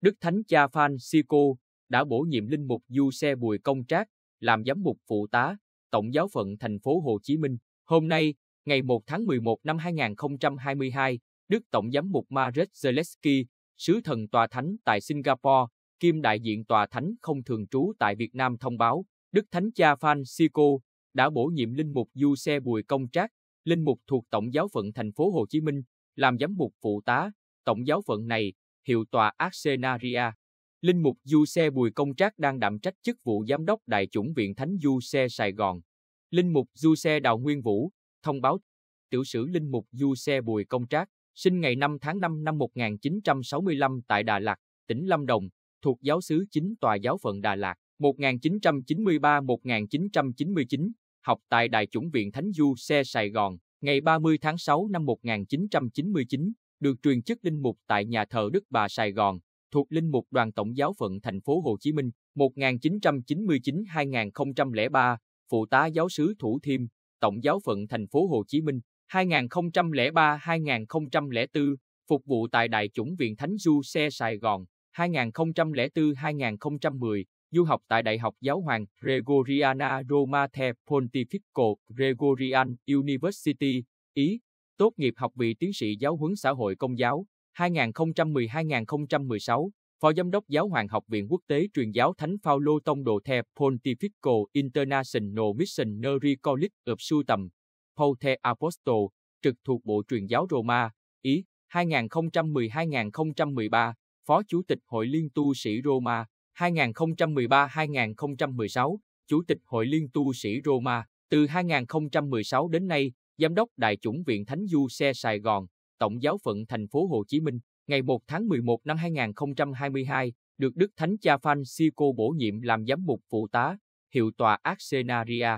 Đức Thánh Cha Francisco đã bổ nhiệm linh mục Du Xe Bùi Công Trác làm giám mục phụ tá, tổng giáo phận thành phố Hồ Chí Minh. Hôm nay, ngày 1 tháng 11 năm 2022, Đức Tổng giám mục Marek Zaleski, sứ thần tòa thánh tại Singapore, kim đại diện tòa thánh không thường trú tại Việt Nam thông báo, Đức Thánh Cha Francisco đã bổ nhiệm linh mục Du Xe Bùi Công Trác, linh mục thuộc Tổng giáo phận thành phố Hồ Chí Minh, làm giám mục phụ tá, tổng giáo phận này hiệu tòa Arsenaria. Linh mục Du Xe Bùi Công Trác đang đảm trách chức vụ giám đốc Đại chủng Viện Thánh Du Xe Sài Gòn. Linh mục Du Xe Đào Nguyên Vũ, thông báo tiểu sử Linh mục Du Xe Bùi Công Trác, sinh ngày 5 tháng 5 năm 1965 tại Đà Lạt, tỉnh Lâm Đồng, thuộc giáo xứ chính tòa giáo phận Đà Lạt, 1993-1999, học tại Đại chủng Viện Thánh Du Xe Sài Gòn, ngày 30 tháng 6 năm 1999, được truyền chức linh mục tại nhà thờ Đức Bà Sài Gòn, thuộc linh mục đoàn tổng giáo phận thành phố Hồ Chí Minh 1999-2003, phụ tá giáo sứ Thủ Thiêm, tổng giáo phận thành phố Hồ Chí Minh 2003-2004, phục vụ tại Đại chủng viện Thánh Du Xe Sài Gòn 2004-2010, du học tại Đại học Giáo hoàng Gregoriana Romate Pontifical Gregorian University, Ý, tốt nghiệp học vị tiến sĩ giáo huấn xã hội công giáo 2010-2016, Phó Giám đốc Giáo hoàng Học viện Quốc tế Truyền giáo Thánh Phaolô Tông Đồ The Pontifical International Missionary College of Sutam, Pote Apostol, trực thuộc Bộ Truyền giáo Roma, Ý, 2010-2013, Phó Chủ tịch Hội Liên tu sĩ Roma, 2013-2016, Chủ tịch Hội Liên tu sĩ Roma. Từ 2016 đến nay, Giám đốc Đại chủng viện Thánh Du Xe Sài Gòn, Tổng giáo phận thành phố Hồ Chí Minh, ngày 1 tháng 11 năm 2022, được Đức Thánh Cha Francisco bổ nhiệm làm giám mục phụ tá, hiệu tòa Arsenaria,